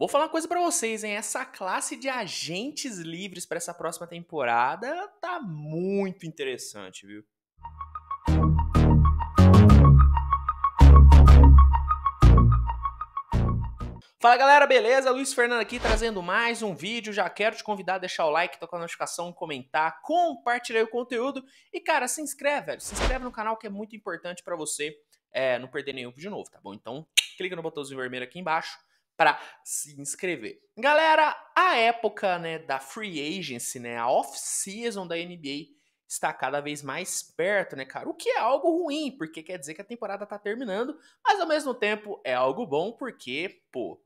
Vou falar uma coisa para vocês, hein? Essa classe de agentes livres para essa próxima temporada tá muito interessante, viu? Fala galera, beleza? Luiz Fernando aqui trazendo mais um vídeo. Já quero te convidar a deixar o like, tocar a notificação, comentar, compartilhar o conteúdo e cara, se inscreve, velho. Se inscreve no canal que é muito importante para você é, não perder nenhum vídeo novo, tá bom? Então clica no botãozinho vermelho aqui embaixo para se inscrever. Galera, a época né, da free agency, né, a off-season da NBA está cada vez mais perto, né, cara? O que é algo ruim, porque quer dizer que a temporada está terminando, mas ao mesmo tempo é algo bom porque, pô,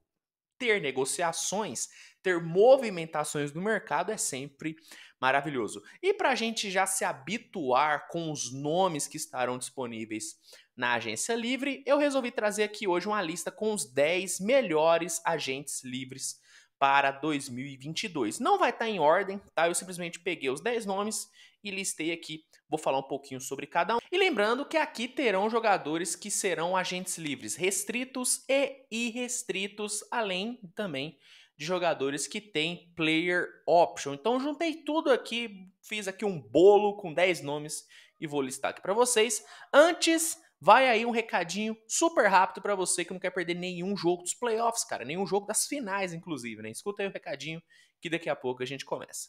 ter negociações ter movimentações no mercado é sempre maravilhoso. E para a gente já se habituar com os nomes que estarão disponíveis na agência livre, eu resolvi trazer aqui hoje uma lista com os 10 melhores agentes livres para 2022. Não vai estar tá em ordem, tá? Eu simplesmente peguei os 10 nomes e listei aqui. Vou falar um pouquinho sobre cada um. E lembrando que aqui terão jogadores que serão agentes livres restritos e irrestritos, além também de jogadores que tem player option. Então juntei tudo aqui, fiz aqui um bolo com 10 nomes e vou listar aqui para vocês. Antes, vai aí um recadinho super rápido para você que não quer perder nenhum jogo dos playoffs, cara, nenhum jogo das finais inclusive, né? Escuta aí o recadinho que daqui a pouco a gente começa.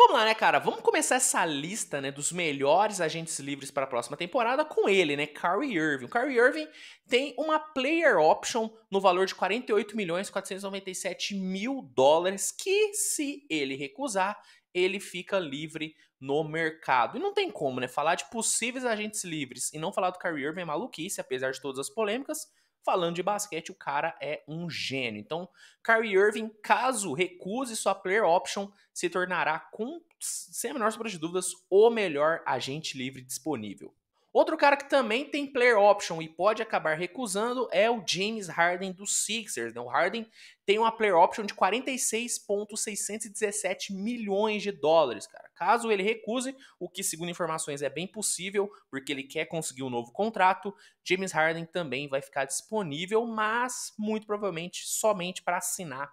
Vamos lá, né, cara? Vamos começar essa lista, né, dos melhores agentes livres para a próxima temporada com ele, né, Kyrie Irving. O Kyrie Irving tem uma player option no valor de 48 milhões 497 mil dólares, que se ele recusar, ele fica livre no mercado. E não tem como, né, falar de possíveis agentes livres e não falar do Kyrie Irving é maluquice, apesar de todas as polêmicas. Falando de basquete, o cara é um gênio. Então, Kyrie Irving, caso recuse sua player option, se tornará, com, sem a menor sombra de dúvidas, o melhor agente livre disponível. Outro cara que também tem player option e pode acabar recusando é o James Harden do Sixers. Né? O Harden tem uma player option de 46,617 milhões de dólares, cara. Caso ele recuse, o que, segundo informações, é bem possível, porque ele quer conseguir um novo contrato, James Harden também vai ficar disponível, mas muito provavelmente somente para assinar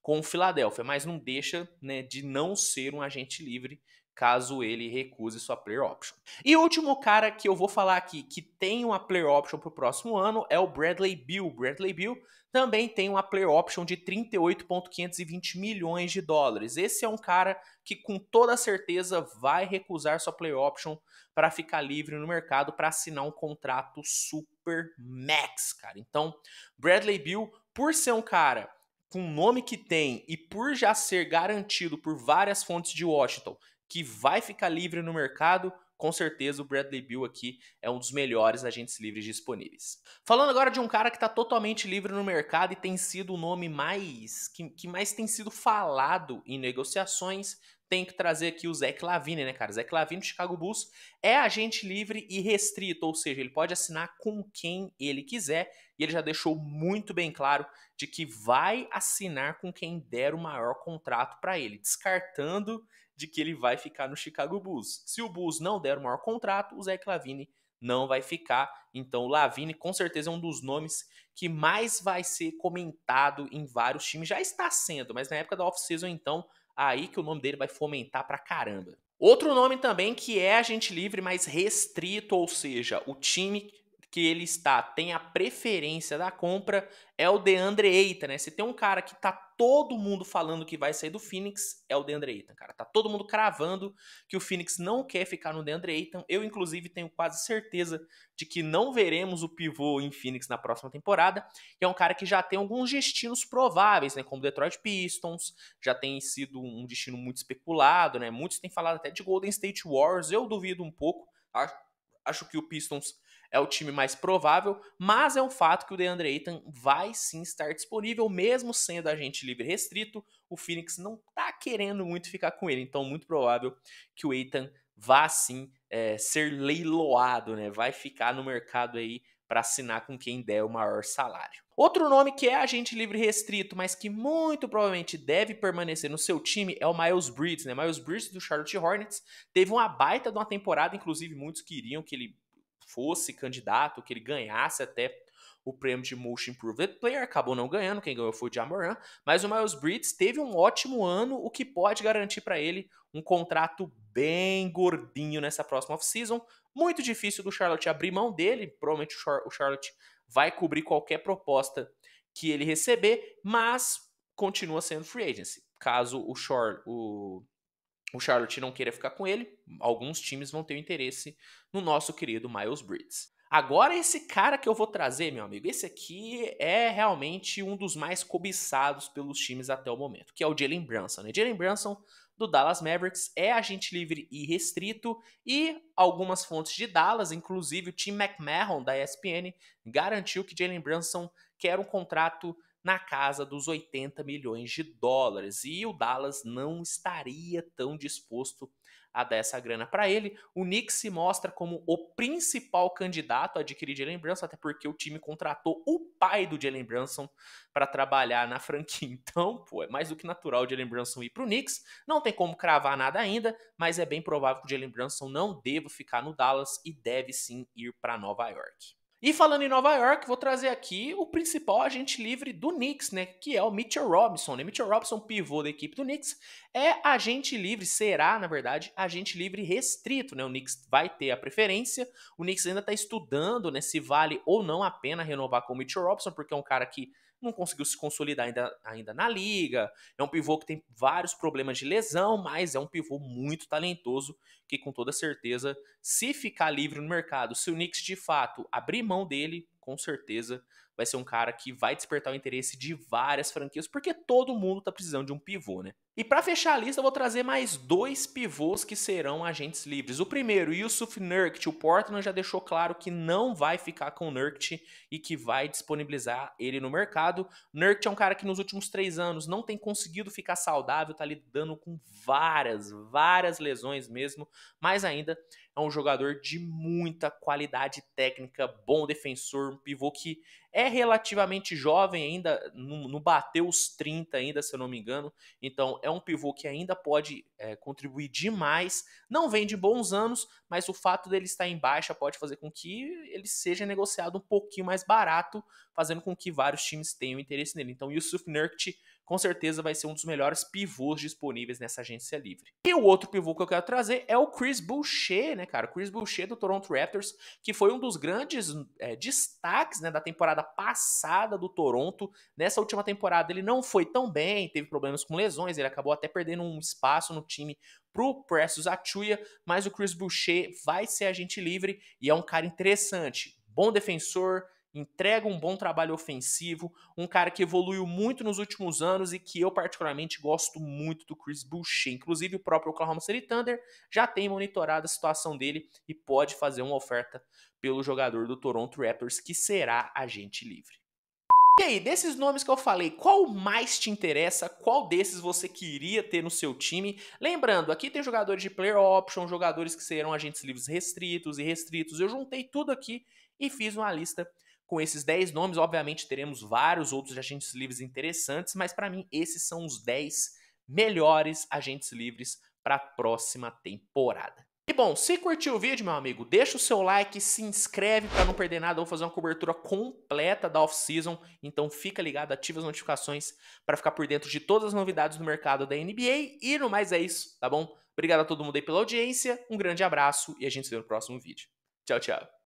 com o Philadelphia, mas não deixa né, de não ser um agente livre caso ele recuse sua player option. E o último cara que eu vou falar aqui que tem uma player option para o próximo ano é o Bradley Bill. Bradley Bill também tem uma player option de 38,520 milhões de dólares. Esse é um cara que com toda certeza vai recusar sua player option para ficar livre no mercado para assinar um contrato super max, cara. Então, Bradley Bill, por ser um cara com o nome que tem e por já ser garantido por várias fontes de Washington que vai ficar livre no mercado, com certeza o Bradley Bill aqui é um dos melhores agentes livres disponíveis. Falando agora de um cara que está totalmente livre no mercado e tem sido o nome mais que, que mais tem sido falado em negociações, tem que trazer aqui o Zach Lavine, né, cara? Zach Lavine do Chicago Bulls é agente livre e restrito, ou seja, ele pode assinar com quem ele quiser e ele já deixou muito bem claro de que vai assinar com quem der o maior contrato para ele, descartando de que ele vai ficar no Chicago Bulls. Se o Bulls não der o maior contrato, o Zach Lavine não vai ficar. Então, o Lavine com certeza é um dos nomes que mais vai ser comentado em vários times. Já está sendo, mas na época da off-season, então, aí que o nome dele vai fomentar pra caramba. Outro nome também que é agente livre, mas restrito, ou seja, o time que ele está, tem a preferência da compra, é o DeAndre Ayton, né? Se tem um cara que tá todo mundo falando que vai sair do Phoenix, é o DeAndre Ayton, cara. Tá todo mundo cravando que o Phoenix não quer ficar no DeAndre Ayton. Eu, inclusive, tenho quase certeza de que não veremos o pivô em Phoenix na próxima temporada. E é um cara que já tem alguns destinos prováveis, né? Como Detroit Pistons, já tem sido um destino muito especulado, né? Muitos têm falado até de Golden State Warriors. Eu duvido um pouco. Acho, Acho que o Pistons é o time mais provável, mas é um fato que o DeAndre Ayton vai sim estar disponível, mesmo sendo agente livre restrito. O Phoenix não está querendo muito ficar com ele, então muito provável que o Ayton vá sim é, ser leiloado, né? Vai ficar no mercado aí para assinar com quem der o maior salário. Outro nome que é agente livre restrito, mas que muito provavelmente deve permanecer no seu time é o Miles Bridges, né? Miles Bridges do Charlotte Hornets teve uma baita de uma temporada, inclusive muitos queriam que ele fosse candidato, que ele ganhasse até o prêmio de Most Improved Player, acabou não ganhando, quem ganhou foi o Jamoran, mas o Miles Bridges teve um ótimo ano, o que pode garantir para ele um contrato bem gordinho nessa próxima offseason. Muito difícil do Charlotte abrir mão dele, provavelmente o Charlotte vai cobrir qualquer proposta que ele receber, mas continua sendo free agency. Caso o, o, o Charlotte não queira ficar com ele, alguns times vão ter interesse no nosso querido Miles Bridges. Agora, esse cara que eu vou trazer, meu amigo, esse aqui é realmente um dos mais cobiçados pelos times até o momento, que é o Jalen Brunson. Né? Jalen Brunson, do Dallas Mavericks, é agente livre e restrito, e algumas fontes de Dallas, inclusive o Tim McMahon, da ESPN, garantiu que Jalen Brunson quer um contrato na casa dos 80 milhões de dólares, e o Dallas não estaria tão disposto a dar essa grana para ele. O Knicks se mostra como o principal candidato a adquirir Jalen Brunson, até porque o time contratou o pai do Jalen Brunson para trabalhar na franquia. Então, pô, é mais do que natural o Jalen Brunson ir para o Knicks. Não tem como cravar nada ainda, mas é bem provável que o Jalen Brunson não deva ficar no Dallas e deve sim ir para Nova York. E falando em Nova York, vou trazer aqui o principal agente livre do Knicks, né? Que é o Mitchell Robinson. Né? Mitchell Robinson, pivô da equipe do Knicks, é agente livre, será, na verdade, agente livre restrito, né? O Knicks vai ter a preferência. O Knicks ainda está estudando, né? Se vale ou não a pena renovar com o Mitchell Robinson, porque é um cara que não conseguiu se consolidar ainda, ainda na liga. É um pivô que tem vários problemas de lesão, mas é um pivô muito talentoso que, com toda certeza, se ficar livre no mercado, se o Knicks de fato abrir mão dele, com certeza vai ser um cara que vai despertar o interesse de várias franquias, porque todo mundo está precisando de um pivô, né? E para fechar a lista, eu vou trazer mais dois pivôs que serão agentes livres. O primeiro, Yusuf Nurkic. O Portland já deixou claro que não vai ficar com o Nurkic e que vai disponibilizar ele no mercado. Nurkic é um cara que nos últimos três anos não tem conseguido ficar saudável, tá lidando com várias, várias lesões mesmo, mas ainda é um jogador de muita qualidade técnica, bom defensor, um pivô que é relativamente jovem ainda, não bateu os 30 ainda, se eu não me engano. Então é um pivô que ainda pode é, contribuir demais. Não vem de bons anos, mas o fato dele estar em baixa pode fazer com que ele seja negociado um pouquinho mais barato, fazendo com que vários times tenham interesse nele. Então, Yusuf Nurkic com certeza vai ser um dos melhores pivôs disponíveis nessa agência livre. E o outro pivô que eu quero trazer é o Chris Boucher, né, cara? O Chris Boucher do Toronto Raptors, que foi um dos grandes é, destaques né, da temporada passada do Toronto. Nessa última temporada ele não foi tão bem, teve problemas com lesões, ele acabou até perdendo um espaço no time pro Precious Achuia, mas o Chris Boucher vai ser agente livre e é um cara interessante, bom defensor, entrega um bom trabalho ofensivo, um cara que evoluiu muito nos últimos anos e que eu particularmente gosto muito do Chris Boucher. Inclusive o próprio Oklahoma City Thunder já tem monitorado a situação dele e pode fazer uma oferta pelo jogador do Toronto Raptors que será agente livre. E aí, desses nomes que eu falei, qual mais te interessa? Qual desses você queria ter no seu time? Lembrando, aqui tem jogadores de player option, jogadores que serão agentes livres restritos e restritos. Eu juntei tudo aqui e fiz uma lista com esses 10 nomes, obviamente, teremos vários outros agentes livres interessantes, mas para mim, esses são os 10 melhores agentes livres para a próxima temporada. E bom, se curtiu o vídeo, meu amigo, deixa o seu like, se inscreve para não perder nada, eu vou fazer uma cobertura completa da off-season, então fica ligado, ativa as notificações para ficar por dentro de todas as novidades do mercado da NBA e no mais é isso, tá bom? Obrigado a todo mundo aí pela audiência, um grande abraço e a gente se vê no próximo vídeo. Tchau, tchau.